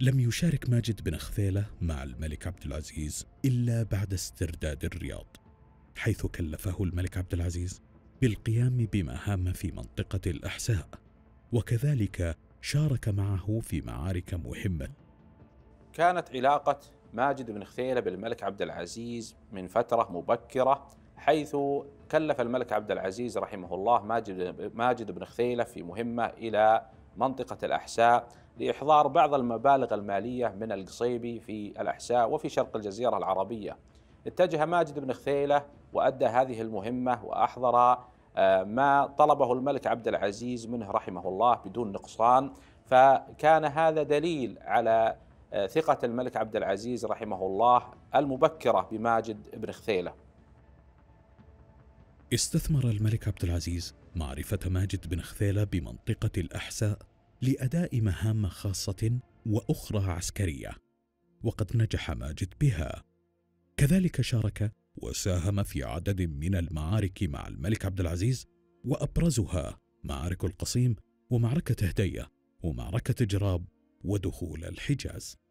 لم يشارك ماجد بن خذيلة مع الملك عبد العزيز إلا بعد استرداد الرياض حيث كلفه الملك عبد العزيز بالقيام بمهام في منطقة الأحساء وكذلك شارك معه في معارك مهمة كانت علاقة ماجد بن خثيلة بالملك عبد العزيز من فترة مبكرة حيث كلف الملك عبد العزيز رحمه الله ماجد ماجد بن خثيلة في مهمة إلى منطقة الأحساء لإحضار بعض المبالغ المالية من القصيبي في الأحساء وفي شرق الجزيرة العربية اتجه ماجد بن خثيلة وأدى هذه المهمة وأحضر آه، ما طلبه الملك عبد العزيز منه رحمه الله بدون نقصان فكان هذا دليل على آه، ثقة الملك عبد العزيز رحمه الله المبكرة بماجد بن خثيلة استثمر الملك عبد العزيز معرفة ماجد بن خثيلة بمنطقة الأحساء لاداء مهام خاصه واخرى عسكريه وقد نجح ماجد بها كذلك شارك وساهم في عدد من المعارك مع الملك عبد العزيز وابرزها معارك القصيم ومعركه هديه ومعركه جراب ودخول الحجاز